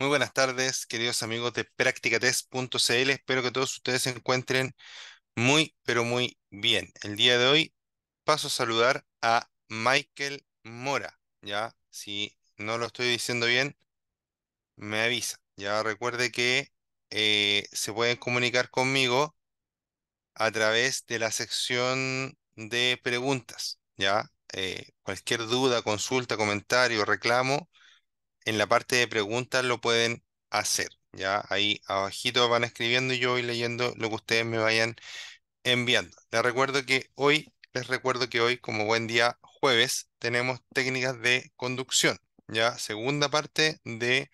Muy buenas tardes, queridos amigos de practicatest.cl. Espero que todos ustedes se encuentren muy, pero muy bien. El día de hoy paso a saludar a Michael Mora. Ya, si no lo estoy diciendo bien, me avisa. Ya recuerde que eh, se pueden comunicar conmigo a través de la sección de preguntas. Ya, eh, cualquier duda, consulta, comentario, reclamo en la parte de preguntas lo pueden hacer. Ya ahí abajito van escribiendo y yo voy leyendo lo que ustedes me vayan enviando. Les recuerdo que hoy, les recuerdo que hoy, como buen día jueves, tenemos técnicas de conducción. Ya segunda parte de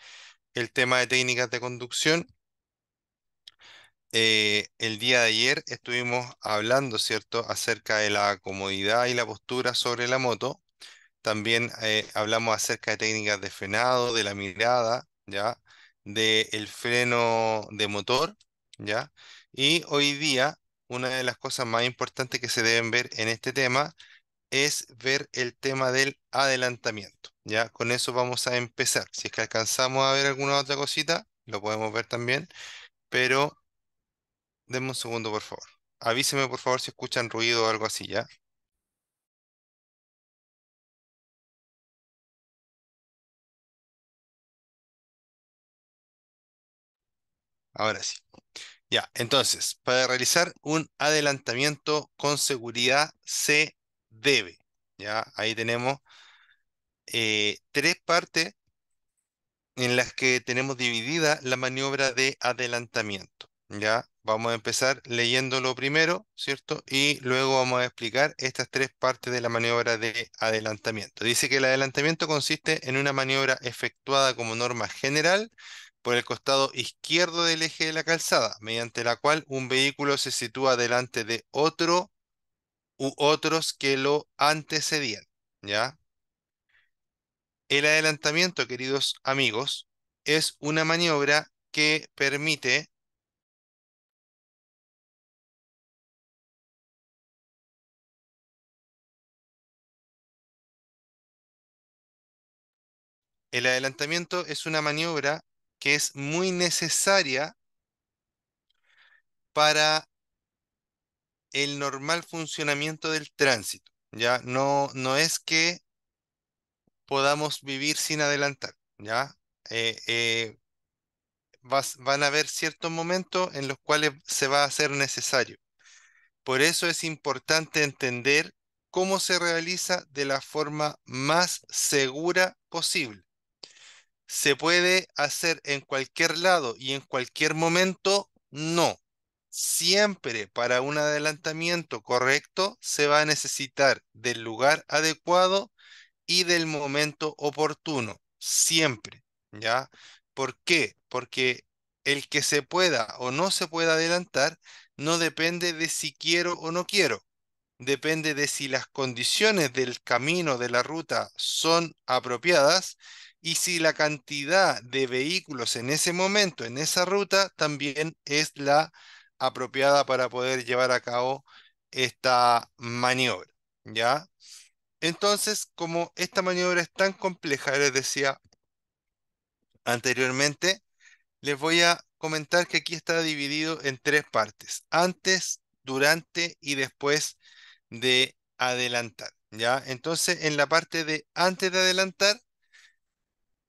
el tema de técnicas de conducción. Eh, el día de ayer estuvimos hablando, ¿cierto?, acerca de la comodidad y la postura sobre la moto. También eh, hablamos acerca de técnicas de frenado, de la mirada, ¿ya? Del freno de motor, ¿ya? Y hoy día, una de las cosas más importantes que se deben ver en este tema es ver el tema del adelantamiento, ¿ya? Con eso vamos a empezar. Si es que alcanzamos a ver alguna otra cosita, lo podemos ver también, pero denme un segundo, por favor. Avíseme, por favor, si escuchan ruido o algo así, ¿ya? Ahora sí. Ya, entonces, para realizar un adelantamiento con seguridad se debe. Ya, ahí tenemos eh, tres partes en las que tenemos dividida la maniobra de adelantamiento. Ya, vamos a empezar leyéndolo primero, ¿cierto? Y luego vamos a explicar estas tres partes de la maniobra de adelantamiento. Dice que el adelantamiento consiste en una maniobra efectuada como norma general por el costado izquierdo del eje de la calzada, mediante la cual un vehículo se sitúa delante de otro u otros que lo antecedían. ¿Ya? El adelantamiento, queridos amigos, es una maniobra que permite El adelantamiento es una maniobra que es muy necesaria para el normal funcionamiento del tránsito. ¿ya? No, no es que podamos vivir sin adelantar. ¿ya? Eh, eh, van a haber ciertos momentos en los cuales se va a hacer necesario. Por eso es importante entender cómo se realiza de la forma más segura posible. ¿Se puede hacer en cualquier lado y en cualquier momento? No. Siempre para un adelantamiento correcto se va a necesitar del lugar adecuado y del momento oportuno. Siempre. ¿Ya? ¿Por qué? Porque el que se pueda o no se pueda adelantar no depende de si quiero o no quiero. Depende de si las condiciones del camino, de la ruta son apropiadas y si la cantidad de vehículos en ese momento, en esa ruta, también es la apropiada para poder llevar a cabo esta maniobra, ¿ya? Entonces, como esta maniobra es tan compleja, les decía anteriormente, les voy a comentar que aquí está dividido en tres partes, antes, durante y después de adelantar, ¿ya? Entonces, en la parte de antes de adelantar,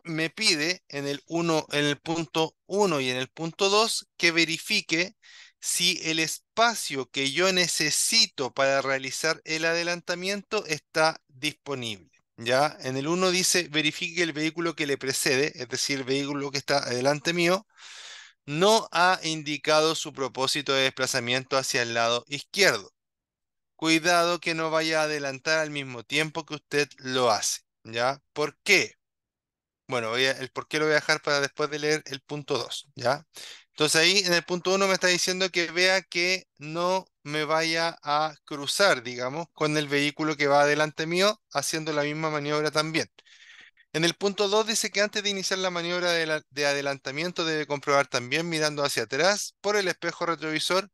me pide en el, uno, en el punto 1 y en el punto 2 que verifique si el espacio que yo necesito para realizar el adelantamiento está disponible. ¿ya? En el 1 dice verifique el vehículo que le precede, es decir, el vehículo que está adelante mío, no ha indicado su propósito de desplazamiento hacia el lado izquierdo. Cuidado que no vaya a adelantar al mismo tiempo que usted lo hace. ¿Ya? ¿Por qué? Bueno, el por qué lo voy a dejar para después de leer el punto 2, ¿ya? Entonces ahí en el punto 1 me está diciendo que vea que no me vaya a cruzar, digamos, con el vehículo que va adelante mío, haciendo la misma maniobra también. En el punto 2 dice que antes de iniciar la maniobra de adelantamiento debe comprobar también mirando hacia atrás por el espejo retrovisor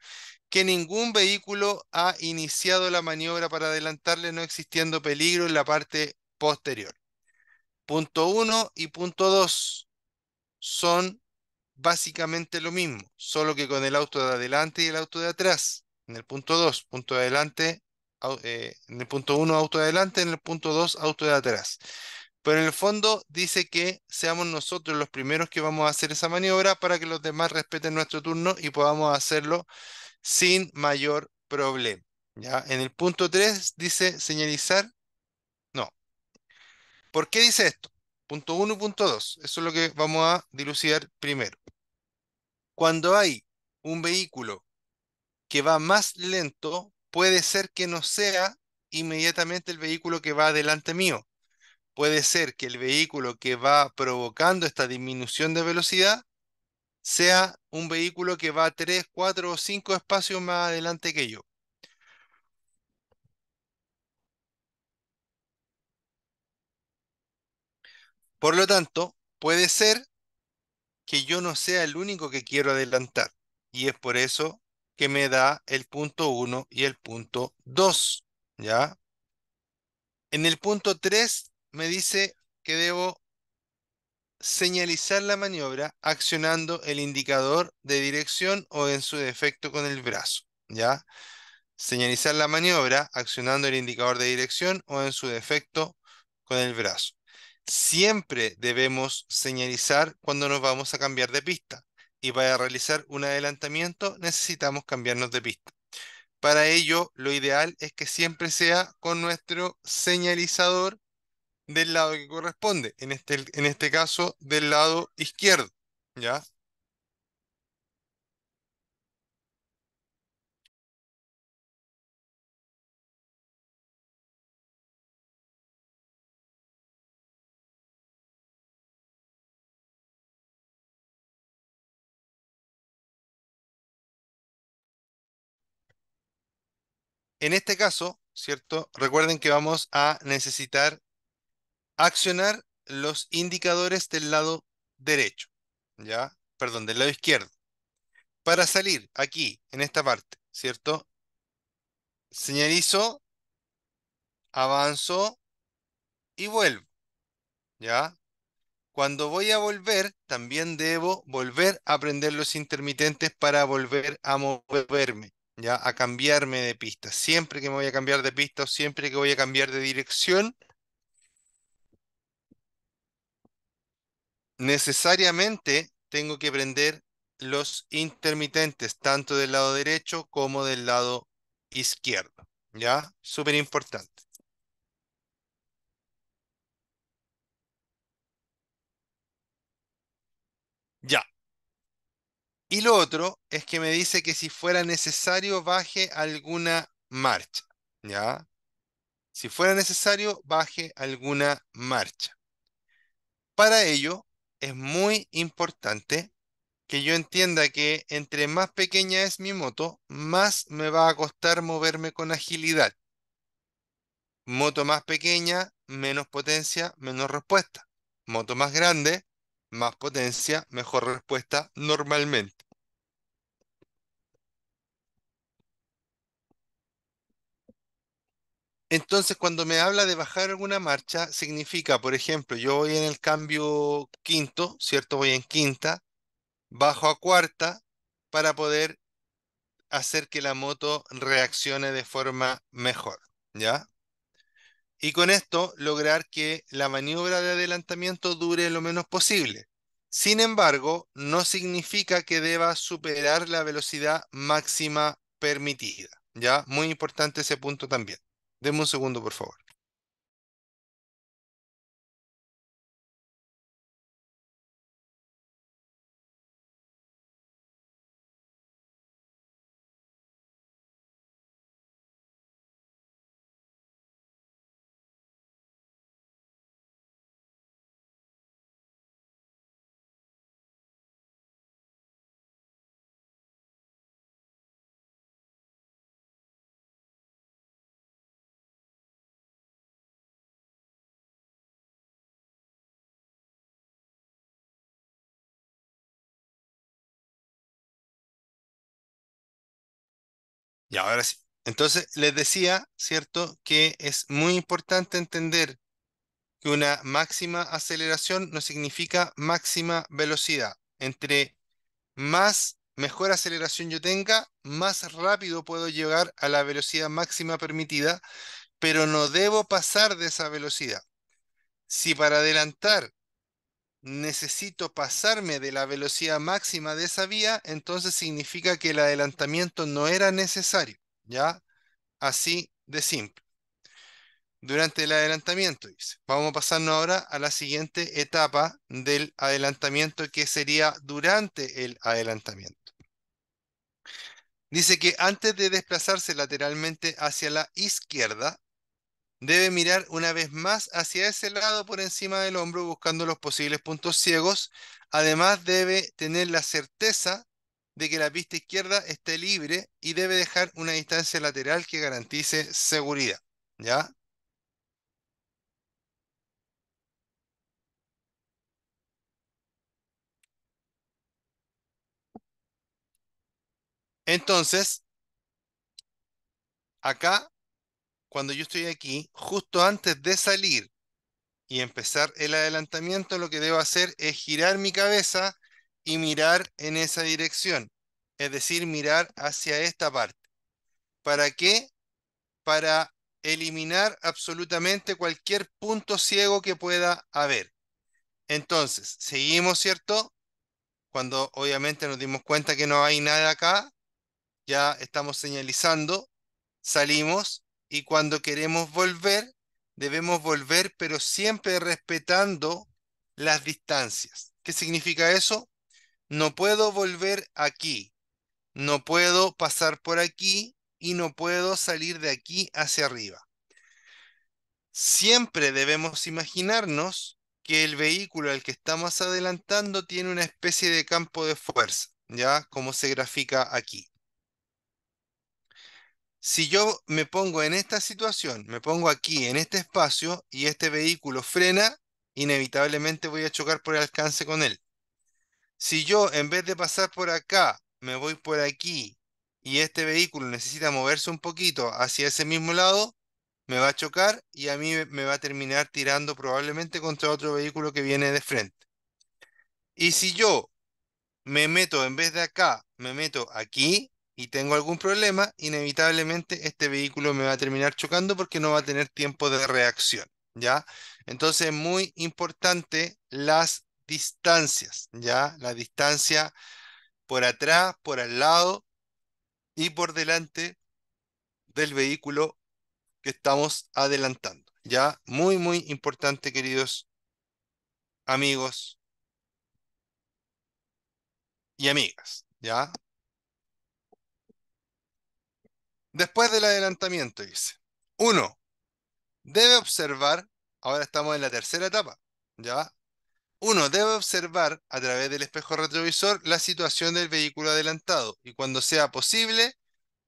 que ningún vehículo ha iniciado la maniobra para adelantarle no existiendo peligro en la parte posterior. Punto 1 y punto 2 son básicamente lo mismo, solo que con el auto de adelante y el auto de atrás. En el punto 2, punto de adelante, eh, en el punto 1 auto de adelante, en el punto 2 auto de atrás. Pero en el fondo dice que seamos nosotros los primeros que vamos a hacer esa maniobra para que los demás respeten nuestro turno y podamos hacerlo sin mayor problema. ¿ya? En el punto 3 dice señalizar ¿Por qué dice esto? Punto 1 y punto 2. Eso es lo que vamos a dilucidar primero. Cuando hay un vehículo que va más lento, puede ser que no sea inmediatamente el vehículo que va delante mío. Puede ser que el vehículo que va provocando esta disminución de velocidad sea un vehículo que va 3, 4 o 5 espacios más adelante que yo. Por lo tanto, puede ser que yo no sea el único que quiero adelantar. Y es por eso que me da el punto 1 y el punto 2. ¿Ya? En el punto 3 me dice que debo señalizar la maniobra accionando el indicador de dirección o en su defecto con el brazo. ¿Ya? Señalizar la maniobra accionando el indicador de dirección o en su defecto con el brazo. Siempre debemos señalizar cuando nos vamos a cambiar de pista y para realizar un adelantamiento necesitamos cambiarnos de pista. Para ello, lo ideal es que siempre sea con nuestro señalizador del lado que corresponde, en este, en este caso del lado izquierdo. ¿ya? En este caso, ¿cierto? Recuerden que vamos a necesitar accionar los indicadores del lado derecho, ¿ya? Perdón, del lado izquierdo. Para salir aquí, en esta parte, ¿cierto? Señalizo, avanzo y vuelvo, ¿ya? Cuando voy a volver, también debo volver a prender los intermitentes para volver a moverme ya a cambiarme de pista. Siempre que me voy a cambiar de pista o siempre que voy a cambiar de dirección, necesariamente tengo que prender los intermitentes, tanto del lado derecho como del lado izquierdo. ¿Ya? Súper importante. Y lo otro es que me dice que si fuera necesario baje alguna marcha, ¿ya? Si fuera necesario, baje alguna marcha. Para ello, es muy importante que yo entienda que entre más pequeña es mi moto, más me va a costar moverme con agilidad. Moto más pequeña, menos potencia, menos respuesta. Moto más grande, más potencia, mejor respuesta normalmente. Entonces, cuando me habla de bajar alguna marcha, significa, por ejemplo, yo voy en el cambio quinto, ¿cierto? Voy en quinta, bajo a cuarta para poder hacer que la moto reaccione de forma mejor, ¿ya? Y con esto lograr que la maniobra de adelantamiento dure lo menos posible. Sin embargo, no significa que deba superar la velocidad máxima permitida, ¿ya? Muy importante ese punto también. Deme un segundo, por favor. Y ahora sí. Entonces, les decía, ¿cierto?, que es muy importante entender que una máxima aceleración no significa máxima velocidad. Entre más mejor aceleración yo tenga, más rápido puedo llegar a la velocidad máxima permitida, pero no debo pasar de esa velocidad. Si para adelantar necesito pasarme de la velocidad máxima de esa vía, entonces significa que el adelantamiento no era necesario, ¿ya? Así de simple. Durante el adelantamiento, dice. Vamos a pasarnos ahora a la siguiente etapa del adelantamiento, que sería durante el adelantamiento. Dice que antes de desplazarse lateralmente hacia la izquierda, debe mirar una vez más hacia ese lado por encima del hombro buscando los posibles puntos ciegos. Además debe tener la certeza de que la pista izquierda esté libre y debe dejar una distancia lateral que garantice seguridad. ¿Ya? Entonces, acá cuando yo estoy aquí, justo antes de salir y empezar el adelantamiento, lo que debo hacer es girar mi cabeza y mirar en esa dirección, es decir, mirar hacia esta parte. ¿Para qué? Para eliminar absolutamente cualquier punto ciego que pueda haber. Entonces, seguimos, ¿cierto? Cuando obviamente nos dimos cuenta que no hay nada acá, ya estamos señalizando, salimos y cuando queremos volver, debemos volver, pero siempre respetando las distancias. ¿Qué significa eso? No puedo volver aquí, no puedo pasar por aquí y no puedo salir de aquí hacia arriba. Siempre debemos imaginarnos que el vehículo al que estamos adelantando tiene una especie de campo de fuerza, ¿ya? Como se grafica aquí si yo me pongo en esta situación, me pongo aquí, en este espacio, y este vehículo frena, inevitablemente voy a chocar por el alcance con él. Si yo, en vez de pasar por acá, me voy por aquí, y este vehículo necesita moverse un poquito hacia ese mismo lado, me va a chocar y a mí me va a terminar tirando probablemente contra otro vehículo que viene de frente. Y si yo me meto, en vez de acá, me meto aquí, y tengo algún problema, inevitablemente este vehículo me va a terminar chocando porque no va a tener tiempo de reacción, ¿ya? Entonces muy importante las distancias, ¿ya? La distancia por atrás, por al lado y por delante del vehículo que estamos adelantando, ¿ya? Muy, muy importante, queridos amigos y amigas, ¿ya? Después del adelantamiento, dice. Uno, debe observar, ahora estamos en la tercera etapa, ¿ya? Uno, debe observar a través del espejo retrovisor la situación del vehículo adelantado y cuando sea posible,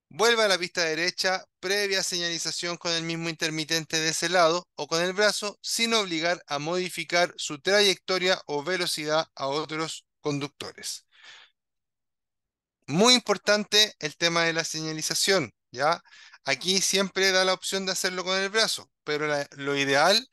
vuelva a la pista derecha previa señalización con el mismo intermitente de ese lado o con el brazo sin obligar a modificar su trayectoria o velocidad a otros conductores. Muy importante el tema de la señalización. Aquí siempre da la opción de hacerlo con el brazo, pero lo ideal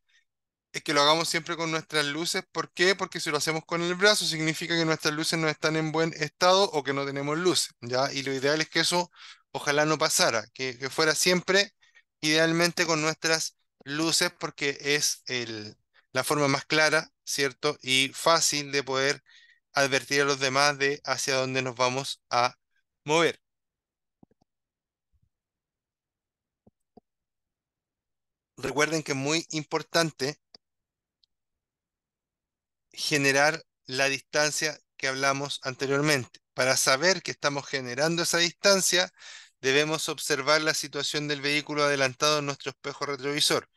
es que lo hagamos siempre con nuestras luces. ¿Por qué? Porque si lo hacemos con el brazo significa que nuestras luces no están en buen estado o que no tenemos luces, ¿ya? Y lo ideal es que eso ojalá no pasara, que, fuera siempre idealmente con nuestras luces porque es la forma más clara, ¿cierto? Y fácil de poder advertir a los demás de hacia dónde nos vamos a mover. recuerden que es muy importante generar la distancia que hablamos anteriormente. Para saber que estamos generando esa distancia, debemos observar la situación del vehículo adelantado en nuestro espejo retrovisor.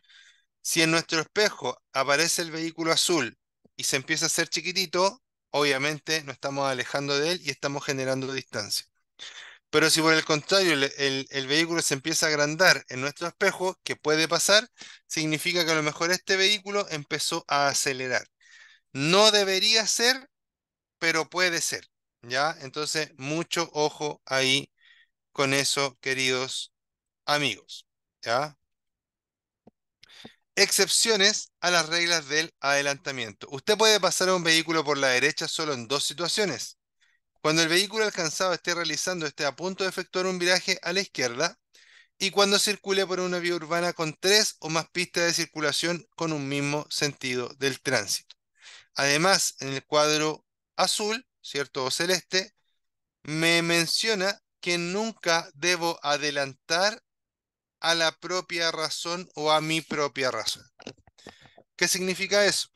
Si en nuestro espejo aparece el vehículo azul y se empieza a hacer chiquitito, obviamente nos estamos alejando de él y estamos generando distancia. Pero si por el contrario el, vehículo se empieza a agrandar en nuestro espejo, que puede pasar, significa que a lo mejor este vehículo empezó a acelerar. No debería ser, pero puede ser. ¿Ya? Entonces, mucho ojo ahí con eso, queridos amigos. ¿Ya? Excepciones a las reglas del adelantamiento. Usted puede pasar a un vehículo por la derecha solo en dos situaciones cuando el vehículo alcanzado esté realizando, esté a punto de efectuar un viraje a la izquierda y cuando circule por una vía urbana con tres o más pistas de circulación con un mismo sentido del tránsito. Además, en el cuadro azul, ¿cierto? O celeste, me menciona que nunca debo adelantar a la propia razón o a mi propia razón. ¿Qué significa eso?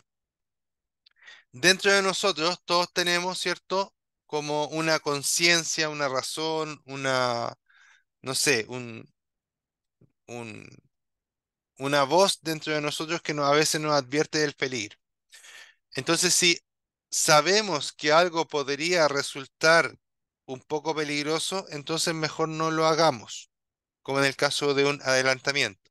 Dentro de nosotros todos tenemos, ¿cierto? como una conciencia, una razón, una, no sé, un, una voz dentro de nosotros que a veces nos advierte del peligro. Entonces, si sabemos que algo podría resultar un poco peligroso, entonces mejor no lo hagamos, como en el caso de un adelantamiento.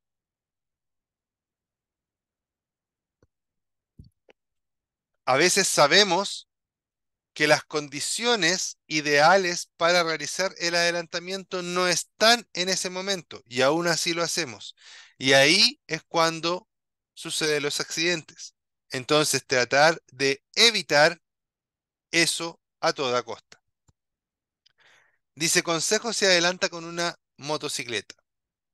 A veces sabemos que las condiciones ideales para realizar el adelantamiento no están en ese momento y aún así lo hacemos. Y ahí es cuando suceden los accidentes. Entonces, tratar de evitar eso a toda costa. Dice, consejo se adelanta con una motocicleta.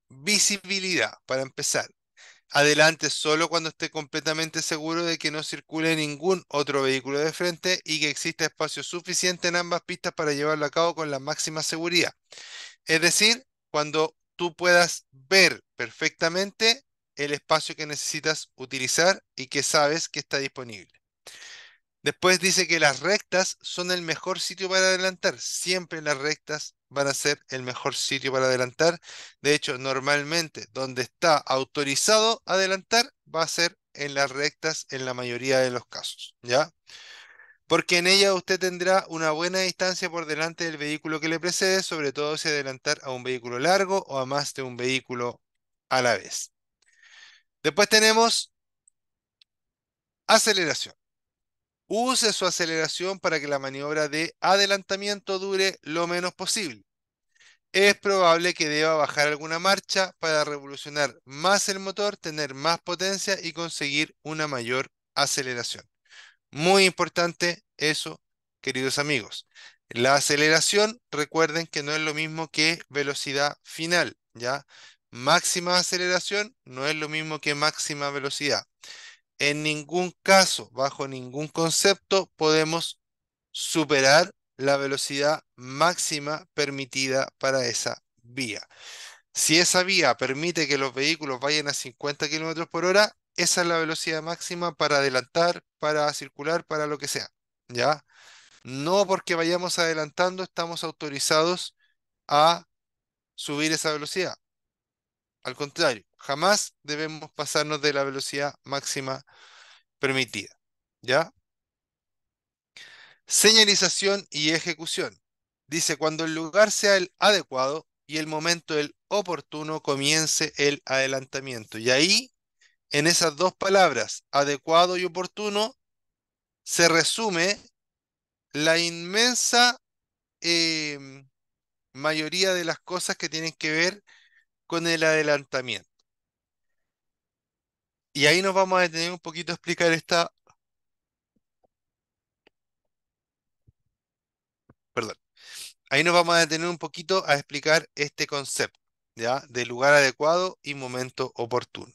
Visibilidad, para empezar adelante solo cuando esté completamente seguro de que no circule ningún otro vehículo de frente y que exista espacio suficiente en ambas pistas para llevarlo a cabo con la máxima seguridad. Es decir, cuando tú puedas ver perfectamente el espacio que necesitas utilizar y que sabes que está disponible. Después dice que las rectas son el mejor sitio para adelantar. Siempre las rectas van a ser el mejor sitio para adelantar. De hecho, normalmente donde está autorizado adelantar va a ser en las rectas en la mayoría de los casos, ¿ya? Porque en ella usted tendrá una buena distancia por delante del vehículo que le precede, sobre todo si adelantar a un vehículo largo o a más de un vehículo a la vez. Después tenemos aceleración use su aceleración para que la maniobra de adelantamiento dure lo menos posible. Es probable que deba bajar alguna marcha para revolucionar más el motor, tener más potencia y conseguir una mayor aceleración. Muy importante eso, queridos amigos. La aceleración, recuerden que no es lo mismo que velocidad final, ¿ya? Máxima aceleración no es lo mismo que máxima velocidad. En ningún caso, bajo ningún concepto, podemos superar la velocidad máxima permitida para esa vía. Si esa vía permite que los vehículos vayan a 50 km por hora, esa es la velocidad máxima para adelantar, para circular, para lo que sea. ¿Ya? No porque vayamos adelantando estamos autorizados a subir esa velocidad. Al contrario, Jamás debemos pasarnos de la velocidad máxima permitida. ¿Ya? Señalización y ejecución. Dice, cuando el lugar sea el adecuado y el momento el oportuno, comience el adelantamiento. Y ahí, en esas dos palabras, adecuado y oportuno, se resume la inmensa em, mayoría de las cosas que tienen que ver con el adelantamiento. Y ahí nos vamos a detener un poquito a explicar esta... Perdón. Ahí nos vamos a detener un poquito a explicar este concepto, ¿ya? De lugar adecuado y momento oportuno.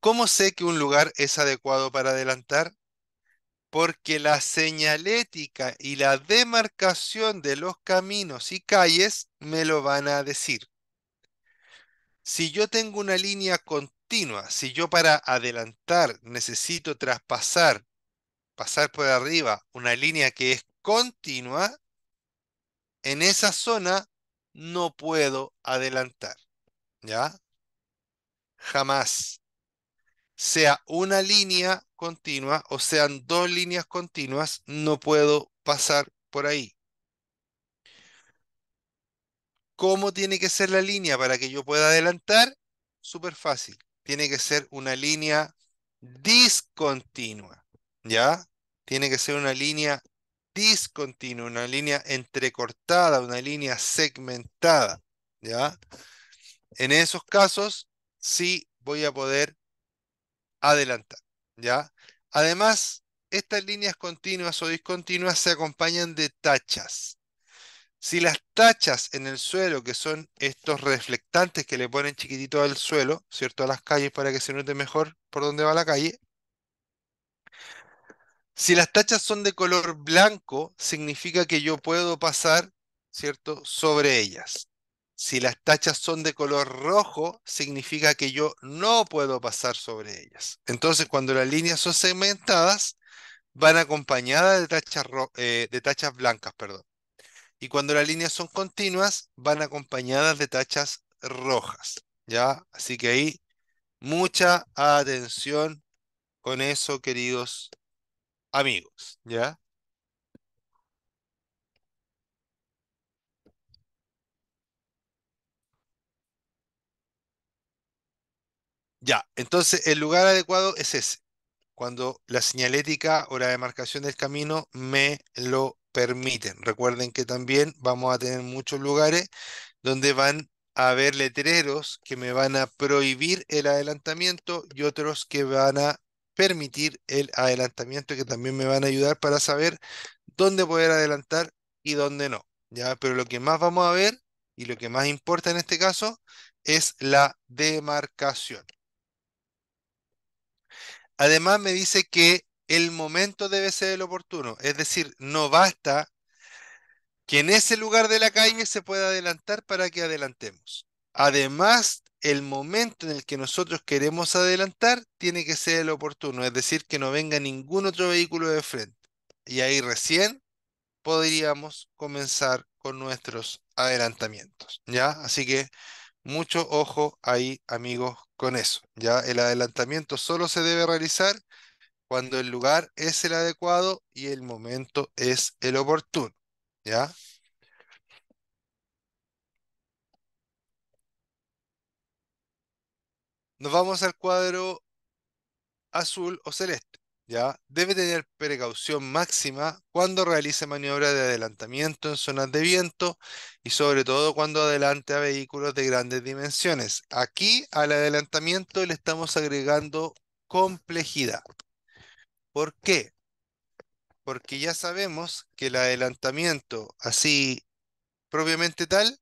¿Cómo sé que un lugar es adecuado para adelantar? Porque la señalética y la demarcación de los caminos y calles me lo van a decir. Si yo tengo una línea con si yo para adelantar necesito traspasar, pasar por arriba una línea que es continua, en esa zona no puedo adelantar. ¿Ya? Jamás. Sea una línea continua o sean dos líneas continuas, no puedo pasar por ahí. ¿Cómo tiene que ser la línea para que yo pueda adelantar? Súper fácil tiene que ser una línea discontinua, ¿ya? Tiene que ser una línea discontinua, una línea entrecortada, una línea segmentada, ¿ya? En esos casos sí voy a poder adelantar, ¿ya? Además, estas líneas continuas o discontinuas se acompañan de tachas. Si las tachas en el suelo, que son estos reflectantes que le ponen chiquitito al suelo, ¿cierto? A las calles para que se note mejor por dónde va la calle. Si las tachas son de color blanco, significa que yo puedo pasar, ¿cierto?, sobre ellas. Si las tachas son de color rojo, significa que yo no puedo pasar sobre ellas. Entonces, cuando las líneas son segmentadas, van acompañadas de tachas, eh, de tachas blancas, perdón y cuando las líneas son continuas van acompañadas de tachas rojas, ¿ya? Así que ahí mucha atención con eso, queridos amigos, ¿ya? Ya, entonces el lugar adecuado es ese, cuando la señalética o la demarcación del camino me lo permiten. Recuerden que también vamos a tener muchos lugares donde van a haber letreros que me van a prohibir el adelantamiento y otros que van a permitir el adelantamiento que también me van a ayudar para saber dónde poder adelantar y dónde no. ¿ya? Pero lo que más vamos a ver y lo que más importa en este caso es la demarcación. Además me dice que el momento debe ser el oportuno. Es decir, no basta que en ese lugar de la calle se pueda adelantar para que adelantemos. Además, el momento en el que nosotros queremos adelantar tiene que ser el oportuno, es decir, que no venga ningún otro vehículo de frente. Y ahí recién podríamos comenzar con nuestros adelantamientos, ¿ya? Así que mucho ojo ahí, amigos, con eso, ¿ya? El adelantamiento solo se debe realizar cuando el lugar es el adecuado y el momento es el oportuno. ¿Ya? Nos vamos al cuadro azul o celeste. ¿Ya? Debe tener precaución máxima cuando realice maniobras de adelantamiento en zonas de viento y sobre todo cuando adelante a vehículos de grandes dimensiones. Aquí al adelantamiento le estamos agregando complejidad. ¿Por qué? Porque ya sabemos que el adelantamiento así propiamente tal,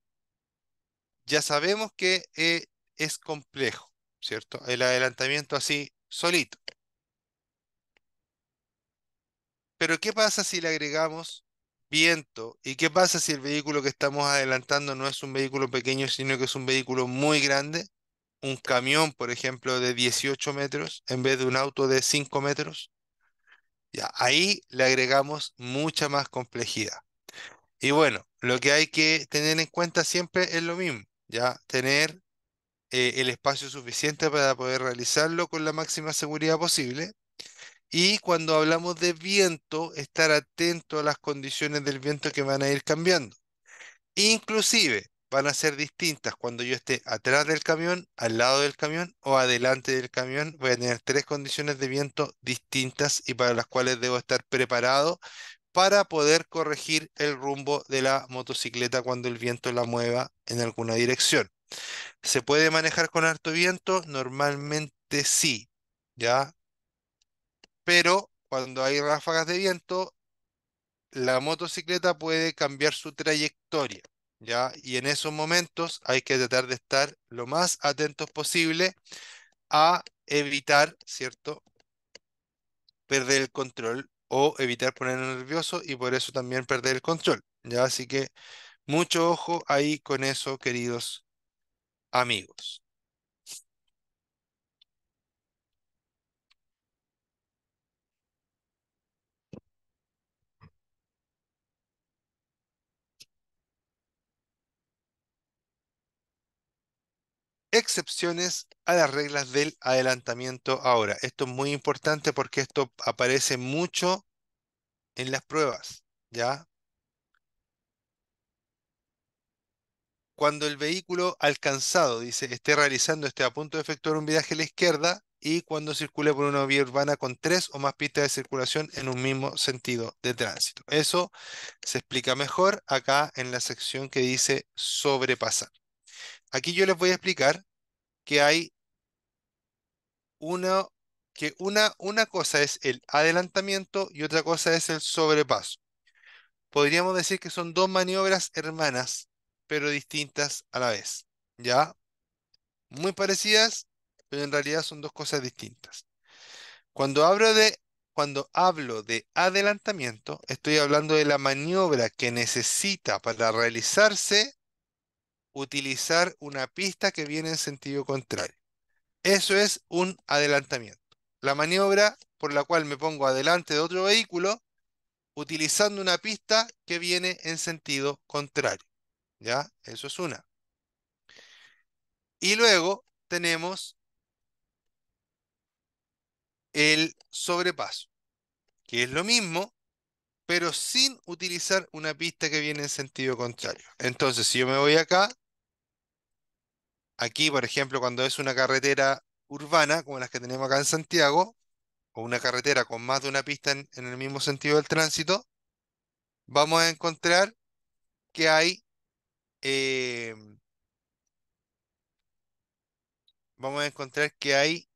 ya sabemos que eh, es complejo, ¿cierto? El adelantamiento así solito. Pero ¿qué pasa si le agregamos viento? ¿Y qué pasa si el vehículo que estamos adelantando no es un vehículo pequeño, sino que es un vehículo muy grande? Un camión, por ejemplo, de 18 metros en vez de un auto de 5 metros. Ya, ahí le agregamos mucha más complejidad. Y bueno, lo que hay que tener en cuenta siempre es lo mismo, ya tener eh, el espacio suficiente para poder realizarlo con la máxima seguridad posible. Y cuando hablamos de viento, estar atento a las condiciones del viento que van a ir cambiando. Inclusive, van a ser distintas cuando yo esté atrás del camión, al lado del camión o adelante del camión. Voy a tener tres condiciones de viento distintas y para las cuales debo estar preparado para poder corregir el rumbo de la motocicleta cuando el viento la mueva en alguna dirección. ¿Se puede manejar con harto viento? Normalmente sí, ¿ya? Pero cuando hay ráfagas de viento, la motocicleta puede cambiar su trayectoria. ¿ya? Y en esos momentos hay que tratar de estar lo más atentos posible a evitar, ¿cierto? Perder el control o evitar poner nervioso y por eso también perder el control, ¿ya? Así que mucho ojo ahí con eso, queridos amigos. excepciones a las reglas del adelantamiento ahora. Esto es muy importante porque esto aparece mucho en las pruebas, ¿ya? Cuando el vehículo alcanzado, dice, esté realizando, esté a punto de efectuar un viraje a la izquierda y cuando circule por una vía urbana con tres o más pistas de circulación en un mismo sentido de tránsito. Eso se explica mejor acá en la sección que dice sobrepasar. Aquí yo les voy a explicar que hay una, que una, una cosa es el adelantamiento y otra cosa es el sobrepaso. Podríamos decir que son dos maniobras hermanas, pero distintas a la vez. ¿Ya? Muy parecidas, pero en realidad son dos cosas distintas. Cuando hablo de, cuando hablo de adelantamiento, estoy hablando de la maniobra que necesita para realizarse utilizar una pista que viene en sentido contrario. Eso es un adelantamiento. La maniobra por la cual me pongo adelante de otro vehículo utilizando una pista que viene en sentido contrario. ¿Ya? Eso es una. Y luego tenemos el sobrepaso, que es lo mismo, pero sin utilizar una pista que viene en sentido contrario. Entonces, si yo me voy acá, Aquí, por ejemplo, cuando es una carretera urbana, como las que tenemos acá en Santiago, o una carretera con más de una pista en, el mismo sentido del tránsito, vamos a encontrar que hay eh, vamos a encontrar que hay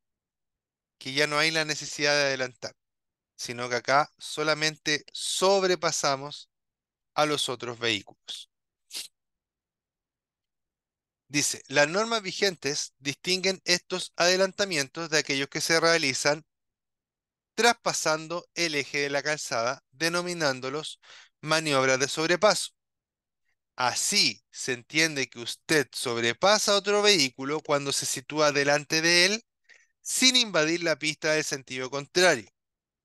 que ya no hay la necesidad de adelantar, sino que acá solamente sobrepasamos a los otros vehículos. Dice, las normas vigentes distinguen estos adelantamientos de aquellos que se realizan traspasando el eje de la calzada, denominándolos maniobras de sobrepaso. Así se entiende que usted sobrepasa otro vehículo cuando se sitúa delante de él sin invadir la pista del sentido contrario.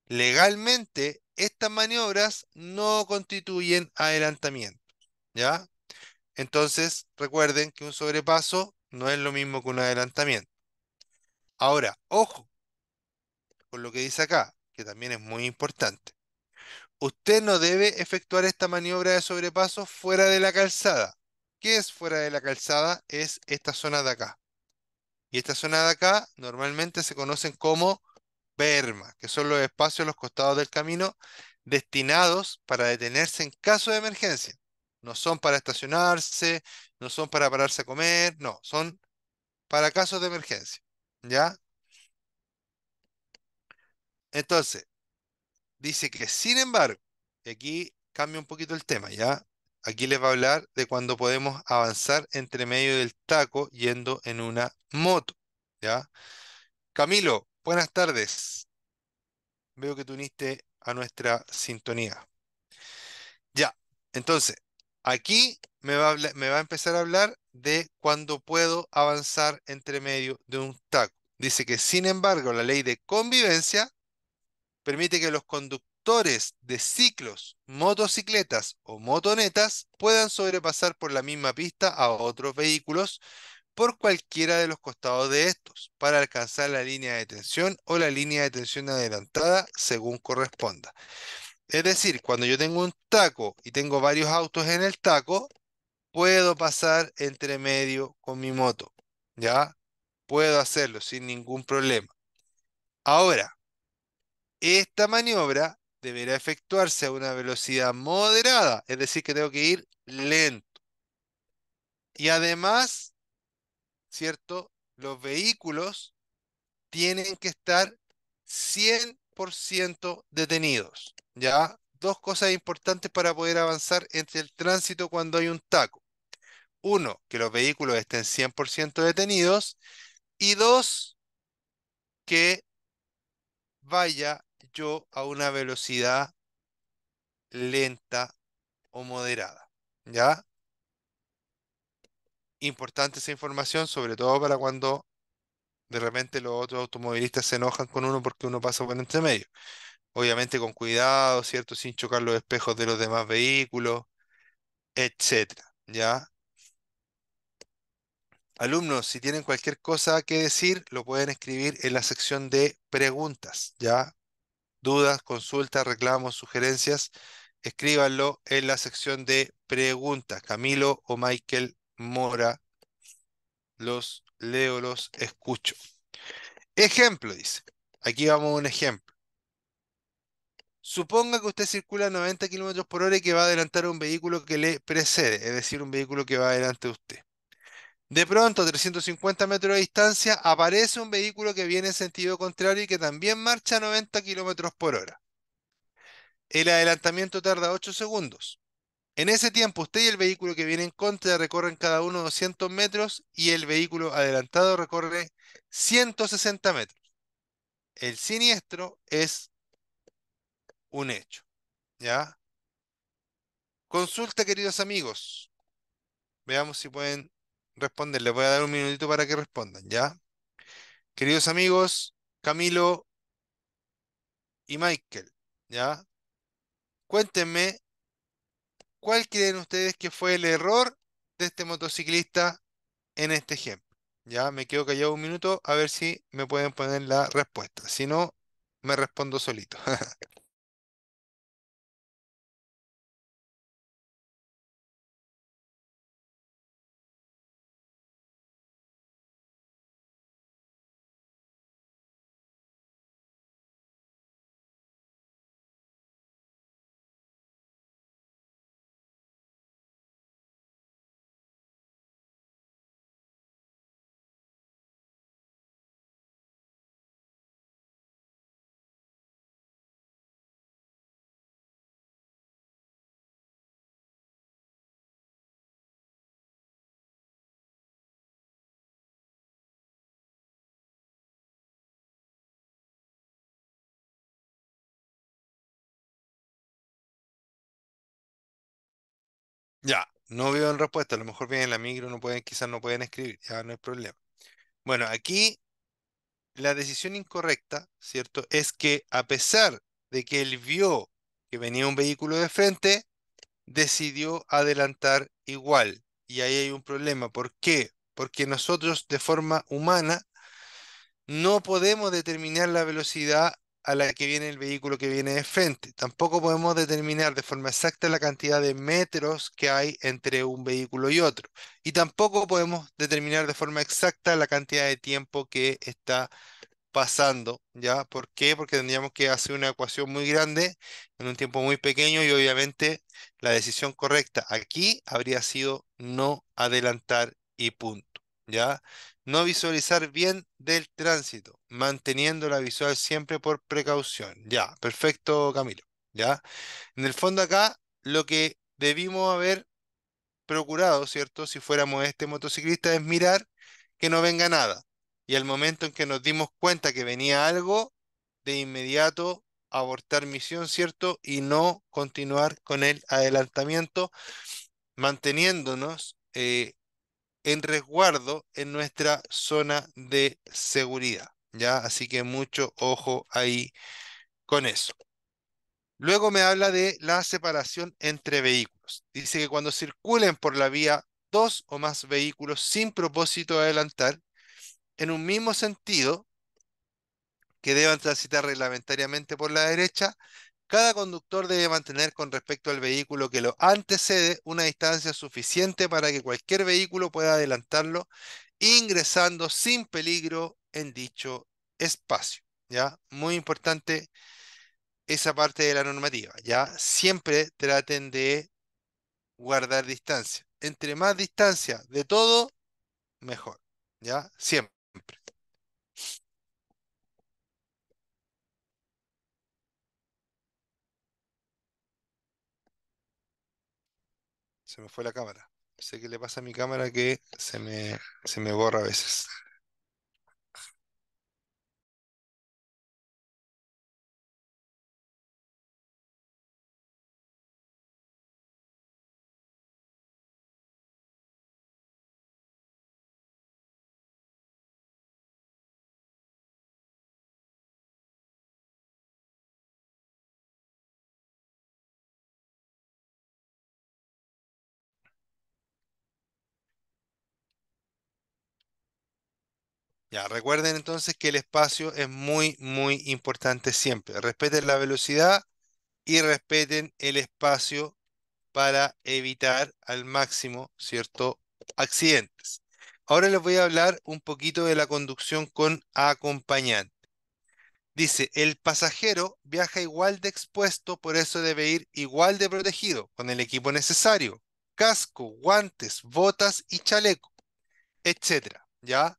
Legalmente, estas maniobras no constituyen adelantamiento. ¿Ya? Entonces, recuerden que un sobrepaso no es lo mismo que un adelantamiento. Ahora, ojo con lo que dice acá, que también es muy importante. Usted no debe efectuar esta maniobra de sobrepaso fuera de la calzada. ¿Qué es fuera de la calzada? Es esta zona de acá. Y esta zona de acá normalmente se conocen como berma, que son los espacios a los costados del camino destinados para detenerse en caso de emergencia. No son para estacionarse, no son para pararse a comer, no, son para casos de emergencia. ¿Ya? Entonces, dice que sin embargo, aquí cambia un poquito el tema, ¿ya? Aquí les va a hablar de cuando podemos avanzar entre medio del taco yendo en una moto, ¿ya? Camilo, buenas tardes. Veo que te uniste a nuestra sintonía. Ya, entonces, Aquí me va, a empezar a hablar de cuando puedo avanzar entre medio de un taco. Dice que, sin embargo, la ley de convivencia permite que los conductores de ciclos, motocicletas o motonetas puedan sobrepasar por la misma pista a otros vehículos por cualquiera de los costados de estos para alcanzar la línea de tensión o la línea de tensión adelantada según corresponda. Es decir, cuando yo tengo un taco y tengo varios autos en el taco, puedo pasar entre medio con mi moto. ¿Ya? Puedo hacerlo sin ningún problema. Ahora, esta maniobra deberá efectuarse a una velocidad moderada, es decir, que tengo que ir lento. Y además, ¿cierto? Los vehículos tienen que estar 100 ciento detenidos. ¿Ya? Dos cosas importantes para poder avanzar entre el tránsito cuando hay un taco. Uno, que los vehículos estén 100% detenidos. Y dos, que vaya yo a una velocidad lenta o moderada. ¿Ya? Importante esa información, sobre todo para cuando de repente los otros automovilistas se enojan con uno porque uno pasa por entre medio. Obviamente con cuidado, ¿cierto? Sin chocar los espejos de los demás vehículos, etcétera, ¿ya? Alumnos, si tienen cualquier cosa que decir, lo pueden escribir en la sección de preguntas, ¿ya? Dudas, consultas, reclamos, sugerencias, escríbanlo en la sección de preguntas. Camilo o Michael Mora los leo, los escucho. Ejemplo, dice. Aquí vamos a un ejemplo. Suponga que usted circula a 90 km por hora y que va a adelantar un vehículo que le precede, es decir, un vehículo que va adelante de usted. De pronto, a 350 metros de distancia, aparece un vehículo que viene en sentido contrario y que también marcha a 90 km por hora. El adelantamiento tarda 8 segundos. En ese tiempo, usted y el vehículo que viene en contra recorren cada uno 200 metros y el vehículo adelantado recorre 160 metros. El siniestro es un hecho. ¿Ya? Consulta, queridos amigos. Veamos si pueden responder. Les voy a dar un minutito para que respondan, ¿ya? Queridos amigos, Camilo y Michael, ¿ya? Cuéntenme ¿Cuál creen ustedes que fue el error de este motociclista en este ejemplo? Ya me quedo callado un minuto a ver si me pueden poner la respuesta. Si no, me respondo solito. Ya, no veo en respuesta. A lo mejor vienen la micro, no pueden, quizás no pueden escribir, ya no hay problema. Bueno, aquí la decisión incorrecta, ¿cierto? Es que a pesar de que él vio que venía un vehículo de frente, decidió adelantar igual. Y ahí hay un problema. ¿Por qué? Porque nosotros de forma humana no podemos determinar la velocidad a la que viene el vehículo que viene de frente. Tampoco podemos determinar de forma exacta la cantidad de metros que hay entre un vehículo y otro. Y tampoco podemos determinar de forma exacta la cantidad de tiempo que está pasando, ¿ya? ¿Por qué? Porque tendríamos que hacer una ecuación muy grande en un tiempo muy pequeño y obviamente la decisión correcta aquí habría sido no adelantar y punto, ¿ya? No visualizar bien del tránsito, manteniendo la visual siempre por precaución. Ya, perfecto, Camilo. Ya. En el fondo acá, lo que debimos haber procurado, ¿cierto? Si fuéramos este motociclista, es mirar que no venga nada. Y al momento en que nos dimos cuenta que venía algo, de inmediato abortar misión, ¿cierto? Y no continuar con el adelantamiento, manteniéndonos eh, en resguardo en nuestra zona de seguridad. ¿ya? Así que mucho ojo ahí con eso. Luego me habla de la separación entre vehículos. Dice que cuando circulen por la vía dos o más vehículos sin propósito de adelantar, en un mismo sentido, que deban transitar reglamentariamente por la derecha, cada conductor debe mantener con respecto al vehículo que lo antecede una distancia suficiente para que cualquier vehículo pueda adelantarlo ingresando sin peligro en dicho espacio. ¿Ya? Muy importante esa parte de la normativa. ¿Ya? Siempre traten de guardar distancia. Entre más distancia de todo, mejor. ¿Ya? Siempre. se me fue la cámara. Sé que le pasa a mi cámara que se me, se me borra a veces. Ya, recuerden entonces que el espacio es muy, muy importante siempre. Respeten la velocidad y respeten el espacio para evitar al máximo, ¿cierto?, accidentes. Ahora les voy a hablar un poquito de la conducción con acompañante. Dice, el pasajero viaja igual de expuesto, por eso debe ir igual de protegido, con el equipo necesario, casco, guantes, botas y chaleco, etc. ¿Ya?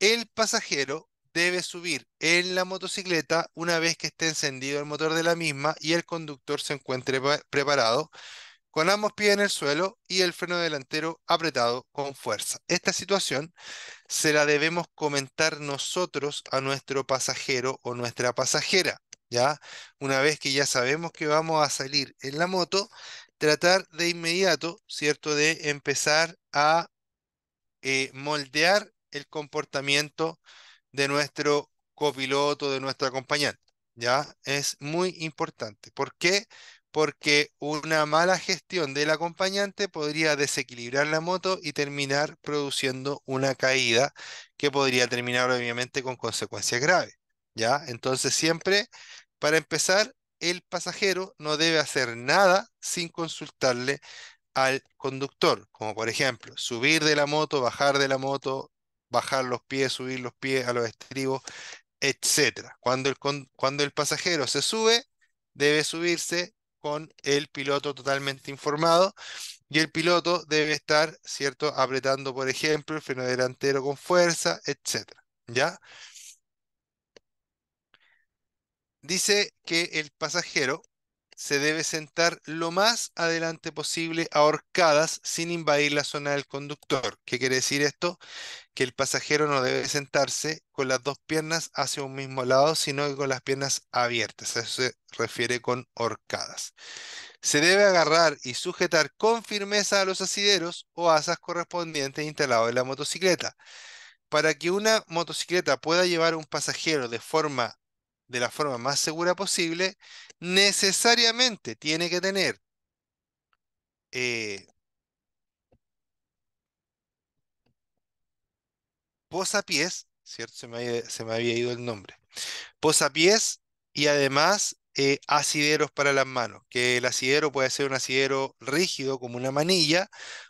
el pasajero debe subir en la motocicleta una vez que esté encendido el motor de la misma y el conductor se encuentre preparado con ambos pies en el suelo y el freno delantero apretado con fuerza. Esta situación se la debemos comentar nosotros a nuestro pasajero o nuestra pasajera, ¿ya? Una vez que ya sabemos que vamos a salir en la moto, tratar de inmediato, ¿cierto?, de empezar a eh, moldear el comportamiento de nuestro copiloto, de nuestro acompañante. ¿Ya? Es muy importante. ¿Por qué? Porque una mala gestión del acompañante podría desequilibrar la moto y terminar produciendo una caída que podría terminar obviamente con consecuencias graves. ¿Ya? Entonces siempre, para empezar, el pasajero no debe hacer nada sin consultarle al conductor, como por ejemplo subir de la moto, bajar de la moto, bajar los pies, subir los pies a los estribos, etc. Cuando el, cuando el pasajero se sube, debe subirse con el piloto totalmente informado y el piloto debe estar, ¿cierto?, apretando, por ejemplo, el freno delantero con fuerza, etc. ¿Ya? Dice que el pasajero se debe sentar lo más adelante posible ahorcadas sin invadir la zona del conductor. ¿Qué quiere decir esto? Que el pasajero no debe sentarse con las dos piernas hacia un mismo lado, sino que con las piernas abiertas. Eso se refiere con horcadas. Se debe agarrar y sujetar con firmeza a los asideros o asas correspondientes instalados en la motocicleta. Para que una motocicleta pueda llevar un pasajero de forma de la forma más segura posible, necesariamente tiene que tener eh, posapiés, ¿cierto? Se me, había, ido el nombre. Posapiés y además eh, asideros para las manos, que el asidero puede ser un asidero rígido como una manilla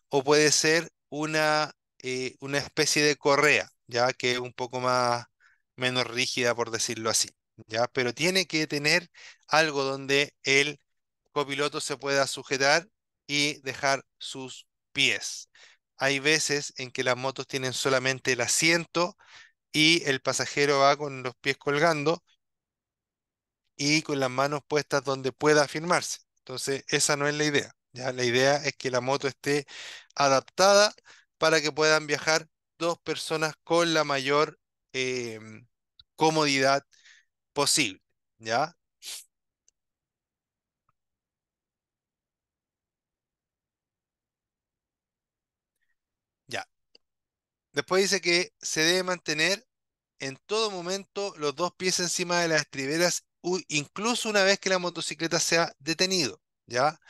o puede ser una, eh, una especie de correa, ya que es un poco más menos rígida, por decirlo así. Pero tiene que tener algo donde el copiloto se pueda sujetar y dejar sus pies. Hay veces en que las motos tienen solamente el asiento y el pasajero va con los pies colgando y con las manos puestas donde pueda firmarse. Entonces, esa no es la idea. ¿ya? La idea es que la moto esté adaptada para que puedan viajar dos personas con la mayor em, comodidad posible, ¿ya? Ya. Después dice que se debe mantener en todo momento los dos pies encima de las estriberas, incluso una vez que la motocicleta sea detenido, ¿ya?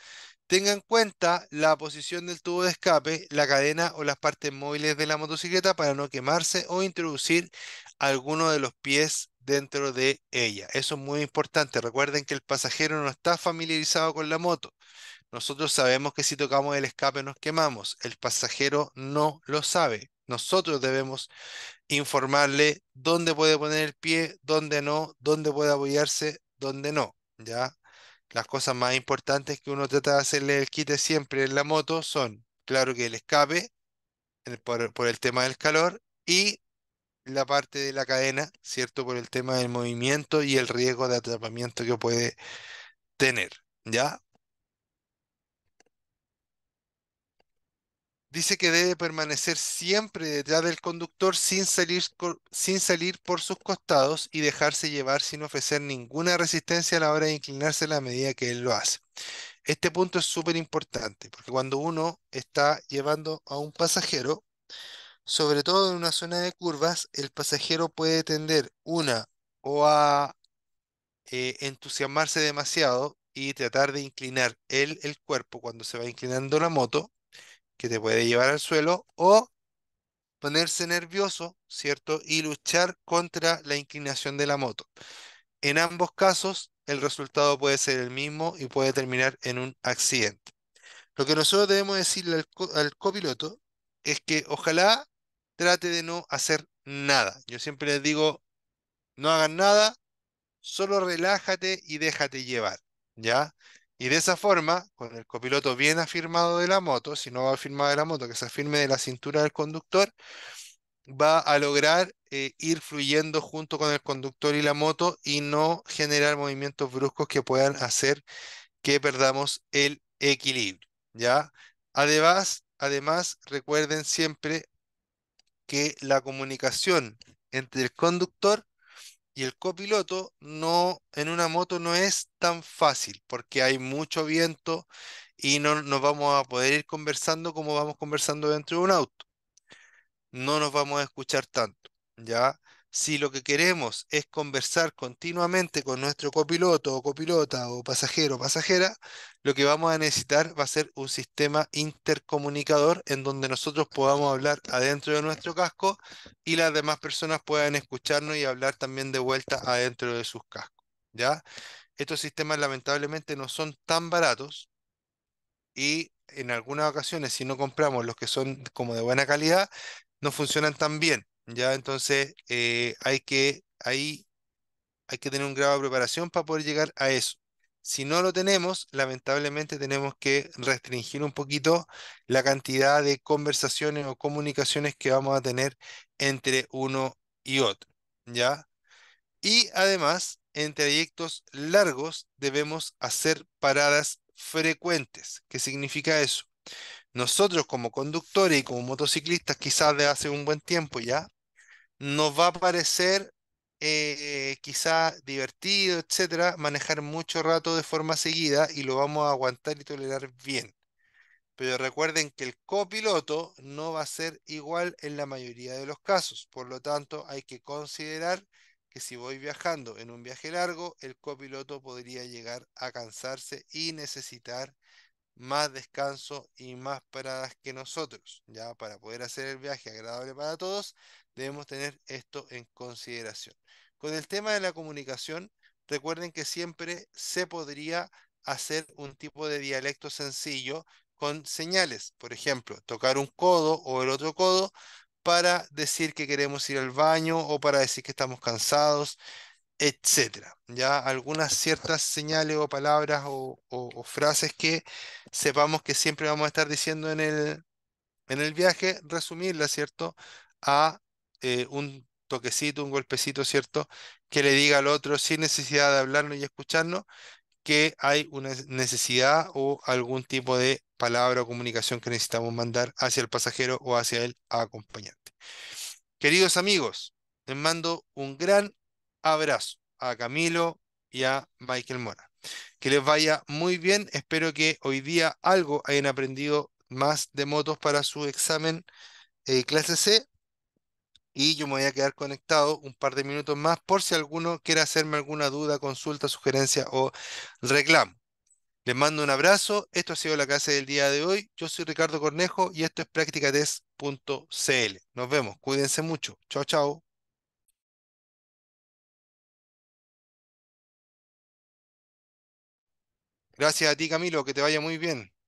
Tenga en cuenta la posición del tubo de escape, la cadena o las partes móviles de la motocicleta para no quemarse o introducir alguno de los pies dentro de ella. Eso es muy importante. Recuerden que el pasajero no está familiarizado con la moto. Nosotros sabemos que si tocamos el escape nos quemamos. El pasajero no lo sabe. Nosotros debemos informarle dónde puede poner el pie, dónde no, dónde puede apoyarse, dónde no. ¿ya? Las cosas más importantes que uno trata de hacerle el quite siempre en la moto son, claro que el escape por el tema del calor y la parte de la cadena, ¿cierto? Por el tema del movimiento y el riesgo de atrapamiento que puede tener, ¿ya? Dice que debe permanecer siempre detrás del conductor sin salir, sin salir por sus costados y dejarse llevar sin ofrecer ninguna resistencia a la hora de inclinarse a la medida que él lo hace. Este punto es súper importante porque cuando uno está llevando a un pasajero, sobre todo en una zona de curvas, el pasajero puede tender una o a eh, entusiasmarse demasiado y tratar de inclinar el cuerpo cuando se va inclinando la moto, que te puede llevar al suelo, o ponerse nervioso, ¿cierto? Y luchar contra la inclinación de la moto. En ambos casos, el resultado puede ser el mismo y puede terminar en un accidente. Lo que nosotros debemos decirle al copiloto es que ojalá trate de no hacer nada. Yo siempre les digo, no hagan nada, solo relájate y déjate llevar, ¿ya? Y de esa forma, con el copiloto bien afirmado de la moto, si no va afirmado de la moto, que se afirme de la cintura del conductor, va a lograr eh, ir fluyendo junto con el conductor y la moto y no generar movimientos bruscos que puedan hacer que perdamos el equilibrio, ¿ya? Además, además recuerden siempre que la comunicación entre el conductor y el copiloto no en una moto no es tan fácil porque hay mucho viento y no nos vamos a poder ir conversando como vamos conversando dentro de un auto. No nos vamos a escuchar tanto, ¿ya? si lo que queremos es conversar continuamente con nuestro copiloto o copilota o pasajero o pasajera, lo que vamos a necesitar va a ser un sistema intercomunicador en donde nosotros podamos hablar adentro de nuestro casco y las demás personas puedan escucharnos y hablar también de vuelta adentro de sus cascos. ¿ya? Estos sistemas lamentablemente no son tan baratos y en algunas ocasiones si no compramos los que son como de buena calidad, no funcionan tan bien. ¿ya? Entonces, eh, hay que, hay que tener un grado de preparación para poder llegar a eso. Si no lo tenemos, lamentablemente tenemos que restringir un poquito la cantidad de conversaciones o comunicaciones que vamos a tener entre uno y otro, ¿ya? Y además, en trayectos largos debemos hacer paradas frecuentes. ¿Qué significa eso? Nosotros como conductores y como motociclistas, quizás de hace un buen tiempo ya, nos va a parecer eh, quizá divertido, etcétera, manejar mucho rato de forma seguida y lo vamos a aguantar y tolerar bien. Pero recuerden que el copiloto no va a ser igual en la mayoría de los casos. Por lo tanto, hay que considerar que si voy viajando en un viaje largo, el copiloto podría llegar a cansarse y necesitar más descanso y más paradas que nosotros. Ya para poder hacer el viaje agradable para todos, Debemos tener esto en consideración. Con el tema de la comunicación, recuerden que siempre se podría hacer un tipo de dialecto sencillo con señales. Por ejemplo, tocar un codo o el otro codo para decir que queremos ir al baño o para decir que estamos cansados, etc. Ya algunas ciertas señales o palabras o, frases que sepamos que siempre vamos a estar diciendo en el, en el viaje, resumirlas, ¿cierto? A eh, un toquecito, un golpecito, ¿cierto? Que le diga al otro sin necesidad de hablarnos y escucharnos que hay una necesidad o algún tipo de palabra o comunicación que necesitamos mandar hacia el pasajero o hacia el acompañante. Queridos amigos, les mando un gran abrazo a Camilo y a Michael Mora. Que les vaya muy bien. Espero que hoy día algo hayan aprendido más de motos para su examen eh, clase C y yo me voy a quedar conectado un par de minutos más por si alguno quiere hacerme alguna duda, consulta, sugerencia o reclamo. Les mando un abrazo. Esto ha sido la clase del día de hoy. Yo soy Ricardo Cornejo y esto es practicates.cl. Nos vemos. Cuídense mucho. Chao, chao. Gracias a ti, Camilo. Que te vaya muy bien.